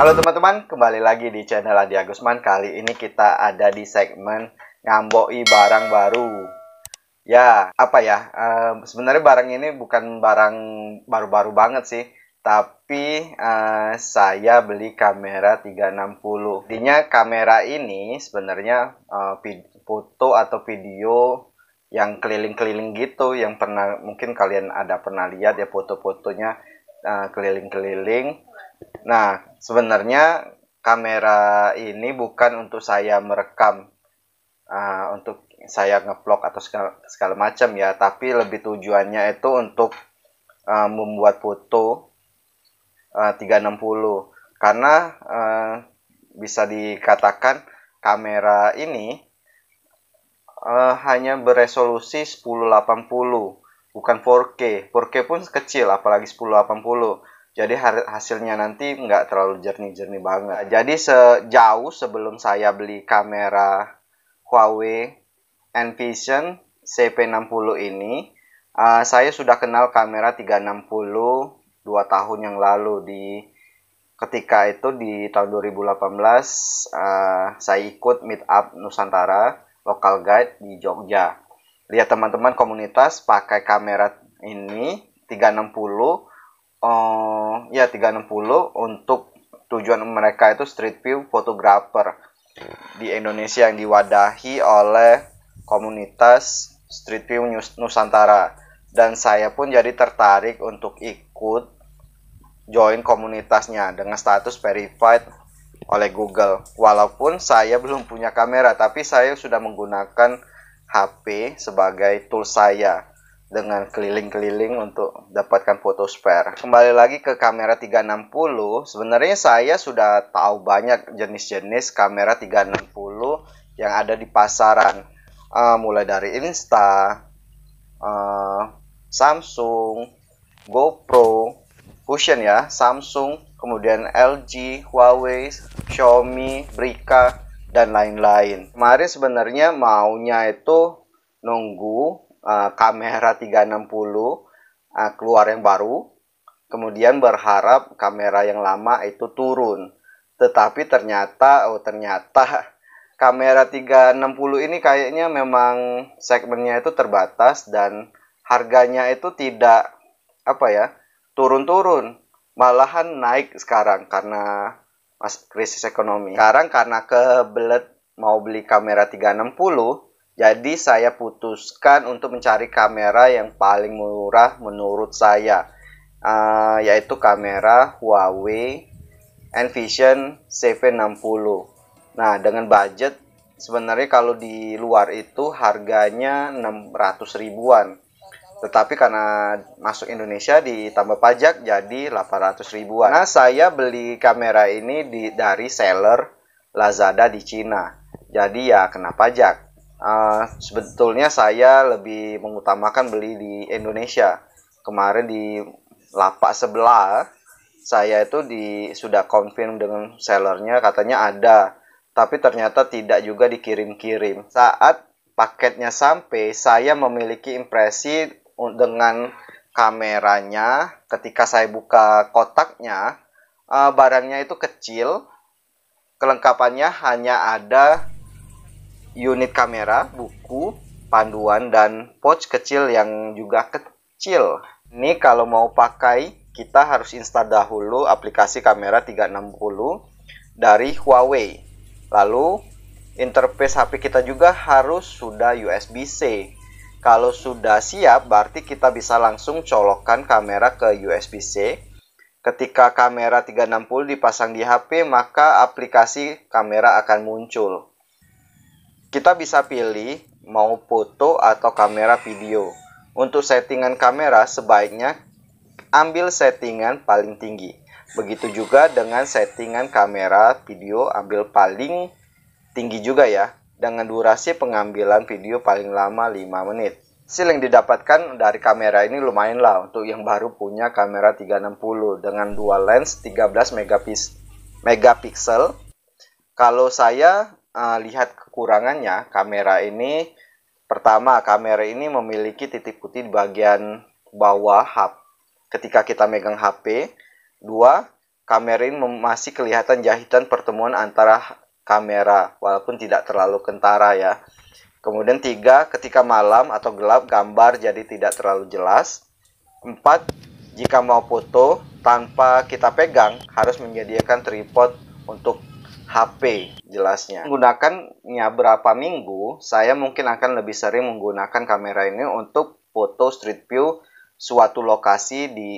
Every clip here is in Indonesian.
Halo teman-teman, kembali lagi di channel Adi Agusman. Kali ini kita ada di segmen ngamboi barang baru. Ya, apa ya? Uh, sebenarnya barang ini bukan barang baru-baru banget sih, tapi uh, saya beli kamera 360. Intinya kamera ini sebenarnya uh, foto atau video yang keliling-keliling gitu, yang pernah mungkin kalian ada pernah lihat ya foto-fotonya keliling-keliling Nah, sebenarnya kamera ini bukan untuk saya merekam uh, untuk saya ngevlog atau segala, segala macam ya, tapi lebih tujuannya itu untuk uh, membuat foto ah, uh, 360 karena uh, bisa dikatakan kamera ini uh, hanya beresolusi 1080 bukan 4K. 4K pun kecil apalagi 1080 jadi hasilnya nanti nggak terlalu jernih-jernih banget. Jadi sejauh sebelum saya beli kamera Huawei Envision CP60 ini, uh, saya sudah kenal kamera 360 dua tahun yang lalu di ketika itu di tahun 2018 uh, eh, saya ikut meet up Nusantara local guide di Jogja. Lihat teman-teman komunitas pakai kamera ini 360 uh, ya 360 untuk tujuan mereka itu street view photographer di Indonesia yang diwadahi oleh komunitas street view Nusantara dan saya pun jadi tertarik untuk ikut join komunitasnya dengan status verified oleh Google. Walaupun saya belum punya kamera, tapi saya sudah menggunakan HP sebagai tool saya dengan keliling-keliling untuk dapatkan foto spare. Kembali lagi ke kamera 360, sebenarnya saya sudah tahu banyak jenis-jenis kamera 360 yang ada di pasaran. Uh, mulai dari Insta, uh, Samsung, GoPro, Fusion ya, Samsung, kemudian LG, Huawei, Xiaomi, Brica, dan lain-lain. Kemarin sebenarnya maunya itu nunggu Eh, kamera 360 uh, eh, keluar yang baru, kemudian berharap kamera yang lama itu turun. Tetapi ternyata, oh ternyata kamera 360 ini kayaknya memang segmennya itu terbatas dan harganya itu tidak apa ya turun-turun malahan naik sekarang karena mas krisis ekonomi sekarang karena kebelet mau beli kamera 360 jadi saya putuskan untuk mencari kamera yang paling murah menurut saya, uh, yaitu kamera Huawei Envision C60. Nah, dengan budget sebenarnya kalau di luar itu harganya 600 ribuan. Tetapi karena masuk Indonesia ditambah pajak jadi 800 ribuan. Nah, saya beli kamera ini di, dari seller Lazada di Cina. Jadi ya kena pajak uh, sebetulnya saya lebih mengutamakan beli di Indonesia. Kemarin di lapak sebelah saya itu di sudah confirm dengan sellernya katanya ada, tapi ternyata tidak juga dikirim-kirim. Saat paketnya sampai, saya memiliki impresi dengan kameranya ketika saya buka kotaknya eh, barangnya itu kecil kelengkapannya hanya ada unit kamera, buku, panduan, dan pouch kecil yang juga kecil. Ini kalau mau pakai, kita harus install dahulu aplikasi kamera 360 dari Huawei. Lalu, interface HP kita juga harus sudah USB-C. Kalau sudah siap, berarti kita bisa langsung colokkan kamera ke USB-C. Ketika kamera 360 dipasang di HP, maka aplikasi kamera akan muncul kita bisa pilih mau foto atau kamera video. Untuk settingan kamera sebaiknya ambil settingan paling tinggi. Begitu juga dengan settingan kamera video ambil paling tinggi juga ya. Dengan durasi pengambilan video paling lama 5 menit. Hasil yang didapatkan dari kamera ini lumayan lah untuk yang baru punya kamera 360 dengan dual lens 13 megapiksel. Kalau saya uh, lihat kekurangannya kamera ini pertama kamera ini memiliki titik putih di bagian bawah hub ketika kita megang HP dua kamera ini masih kelihatan jahitan pertemuan antara kamera walaupun tidak terlalu kentara ya kemudian tiga ketika malam atau gelap gambar jadi tidak terlalu jelas empat jika mau foto tanpa kita pegang harus menyediakan tripod untuk HP jelasnya. Menggunakannya berapa minggu, saya mungkin akan lebih sering menggunakan kamera ini untuk foto street view suatu lokasi di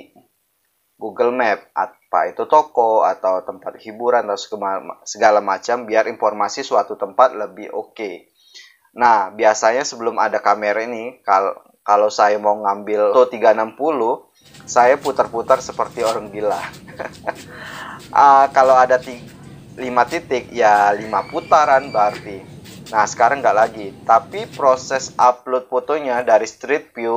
Google Map, apa itu toko atau tempat hiburan atau segala macam biar informasi suatu tempat lebih oke. Okay. Nah, biasanya sebelum ada kamera ini, kalau kalau saya mau ngambil foto 360, saya putar-putar seperti orang gila. uh, kalau ada tiga 5 titik ya 5 putaran berarti nah sekarang nggak lagi tapi proses upload fotonya dari street view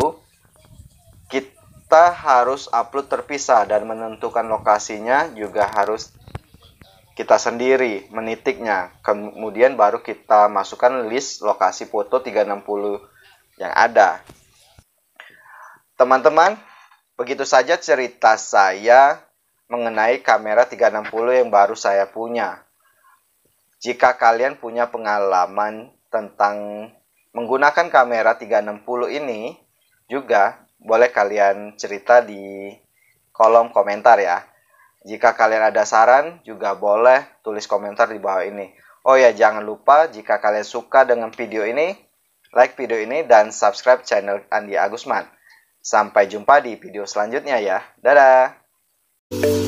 kita harus upload terpisah dan menentukan lokasinya juga harus kita sendiri menitiknya kemudian baru kita masukkan list lokasi foto 360 yang ada teman-teman begitu saja cerita saya mengenai kamera 360 yang baru saya punya. Jika kalian punya pengalaman tentang menggunakan kamera 360 ini, juga boleh kalian cerita di kolom komentar ya. Jika kalian ada saran, juga boleh tulis komentar di bawah ini. Oh ya, jangan lupa jika kalian suka dengan video ini, like video ini dan subscribe channel Andi Agusman. Sampai jumpa di video selanjutnya ya. Dadah! you